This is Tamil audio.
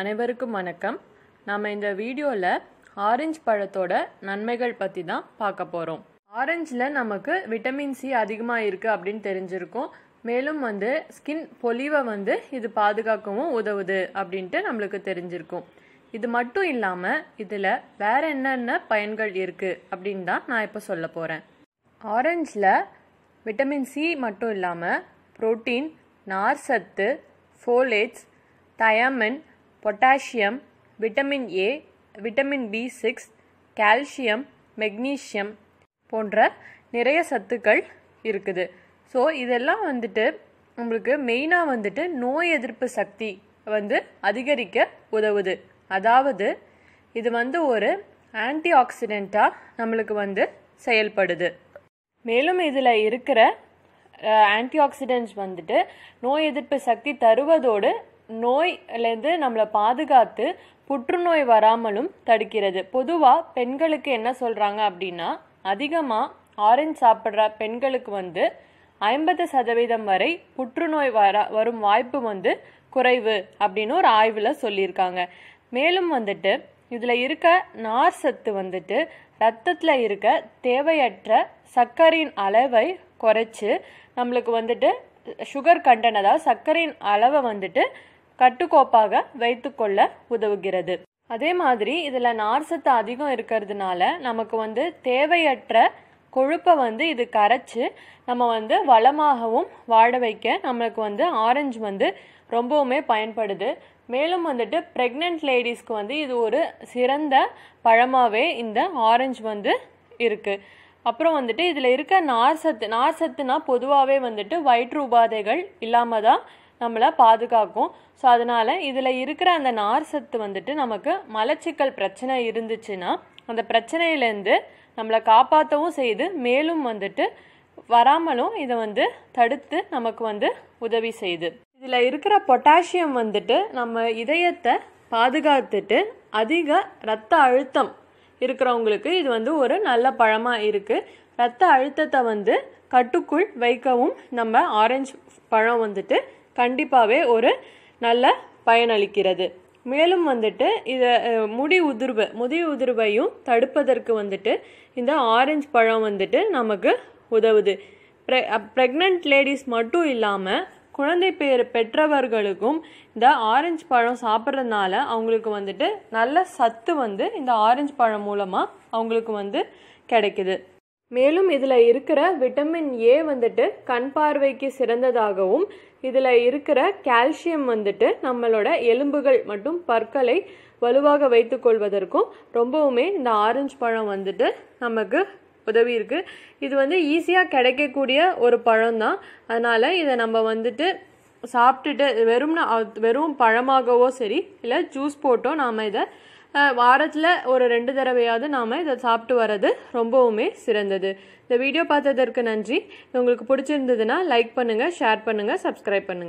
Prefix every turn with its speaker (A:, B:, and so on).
A: அனைவருக்கும் வணக்கம் நாம் இந்த வீடியோவில் ஆரஞ்சு பழத்தோட நன்மைகள் பற்றி தான் பார்க்க போகிறோம் ஆரஞ்சில் நமக்கு விட்டமின் சி அதிகமாக இருக்குது அப்படின்னு தெரிஞ்சிருக்கும் மேலும் வந்து ஸ்கின் பொலிவை வந்து இது பாதுகாக்கவும் உதவுது அப்படின்ட்டு நம்மளுக்கு தெரிஞ்சிருக்கும் இது மட்டும் இல்லாமல் இதில் வேற என்னென்ன பயன்கள் இருக்குது அப்படின்னு தான் நான் இப்போ சொல்ல போகிறேன் ஆரஞ்சில் விட்டமின் சி மட்டும் இல்லாமல் புரோட்டீன் நார்சத்து folates thiamine potassium vitamin A vitamin B six calcium magnesium போன்ற நிறைய சத்துக்கள் இருக்குது ஸோ இதெல்லாம் வந்துட்டு உங்களுக்கு மெயினாக வந்துட்டு நோய் எதிர்ப்பு சக்தி வந்து அதிகரிக்க உதவுது அதாவது இது வந்து ஒரு ஆன்டி ஆக்சிடெண்ட்டாக நம்மளுக்கு வந்து செயல்படுது மேலும் இதில் இருக்கிற ஆன்டி ஆக்சிடென்ட்ஸ் வந்துட்டு நோய் எதிர்ப்பு சக்தி தருவதோடு நோய்லேருந்து நம்மளை பாதுகாத்து புற்றுநோய் வராமலும் தடுக்கிறது பொதுவாக பெண்களுக்கு என்ன சொல்கிறாங்க அப்படின்னா அதிகமாக ஆரஞ்சு சாப்பிட்ற பெண்களுக்கு வந்து ஐம்பது சதவீதம் வரை புற்றுநோய் வர வரும் வாய்ப்பு வந்து குறைவு அப்படின்னு ஒரு ஆய்வில் சொல்லியிருக்காங்க மேலும் வந்துட்டு இதில் இருக்க நார் சத்து வந்துட்டு ரத்தத்தில் இருக்க தேவையற்ற சர்க்கரையின் அளவை குறைச்சி நம்மளுக்கு வந்துட்டு சுகர் கண்டனதாக சர்க்கரையின் அளவை வந்துட்டு கட்டுக்கோப்பாக வைத்துக்கொள்ள உதவுகிறது அதே மாதிரி இதில் நார்சத்து அதிகம் இருக்கிறதுனால நமக்கு வந்து தேவையற்ற கொழுப்பை வந்து இது கரைச்சி நம்ம வந்து வளமாகவும் வாழ வைக்க நம்மளுக்கு வந்து ஆரஞ்சு வந்து ரொம்பவுமே பயன்படுது மேலும் வந்துட்டு ப்ரெக்னென்ட் லேடிஸ்க்கு வந்து இது ஒரு சிறந்த பழமாகவே இந்த ஆரஞ்சு வந்து இருக்குது அப்புறம் வந்துட்டு இதில் இருக்க நார்சத்து நார்சத்துனா பொதுவாகவே வந்துட்டு வயிற்று உபாதைகள் இல்லாமல் தான் நம்மளை பாதுகாக்கும் ஸோ அதனால் இதில் இருக்கிற அந்த நார் சத்து வந்துட்டு நமக்கு மலச்சிக்கல் பிரச்சனை இருந்துச்சுன்னா அந்த பிரச்சனையிலேருந்து நம்மளை காப்பாற்றவும் செய்து மேலும் வந்துட்டு வராமலும் இதை வந்து தடுத்து நமக்கு வந்து உதவி செய்யுது இதில் இருக்கிற பொட்டாசியம் வந்துட்டு நம்ம இதயத்தை பாதுகாத்துட்டு அதிக இரத்த அழுத்தம் இருக்கிறவங்களுக்கு இது வந்து ஒரு நல்ல பழமாக இருக்குது இரத்த அழுத்தத்தை வந்து கட்டுக்குள் வைக்கவும் நம்ம ஆரஞ்சு பழம் வந்துட்டு கண்டிப்பாகவே ஒரு நல்ல பயனளிக்கிறது மேலும் வந்துட்டு இதை முடி உதிர்வு முடி உதிர்வையும் தடுப்பதற்கு வந்துட்டு இந்த ஆரஞ்சு பழம் வந்துட்டு நமக்கு உதவுது ப்ரெ ப்ரெக்னென்ட் லேடிஸ் மட்டும் இல்லாமல் குழந்தை பேர் பெற்றவர்களுக்கும் இந்த ஆரஞ்சு பழம் சாப்பிட்றதுனால அவங்களுக்கு வந்துட்டு நல்ல சத்து வந்து இந்த ஆரஞ்சு பழம் மூலமாக அவங்களுக்கு வந்து கிடைக்குது மேலும் இதில் இருக்கிற விட்டமின் ஏ வந்துட்டு கண் பார்வைக்கு சிறந்ததாகவும் இதில் இருக்கிற கால்சியம் வந்துட்டு நம்மளோட எலும்புகள் மற்றும் பற்களை வலுவாக வைத்துக்கொள்வதற்கும் ரொம்பவுமே இந்த ஆரஞ்சு பழம் வந்துட்டு நமக்கு உதவி இருக்குது இது வந்து ஈஸியாக கிடைக்கக்கூடிய ஒரு பழம் தான் அதனால் இதை நம்ம வந்துட்டு சாப்பிட்டுட்டு வெறும் வெறும் பழமாகவோ சரி இல்லை ஜூஸ் போட்டோ நாம் இதை வாரத்தில் ஒரு ரெண்டு தடவையாவது நாம் இதை சாப்பிட்டு வர்றது ரொம்பவுமே சிறந்தது இந்த வீடியோ பார்த்ததற்கு நன்றி உங்களுக்கு பிடிச்சிருந்ததுன்னா லைக் பண்ணுங்கள் ஷேர் பண்ணுங்கள் சப்ஸ்கிரைப் பண்ணுங்கள்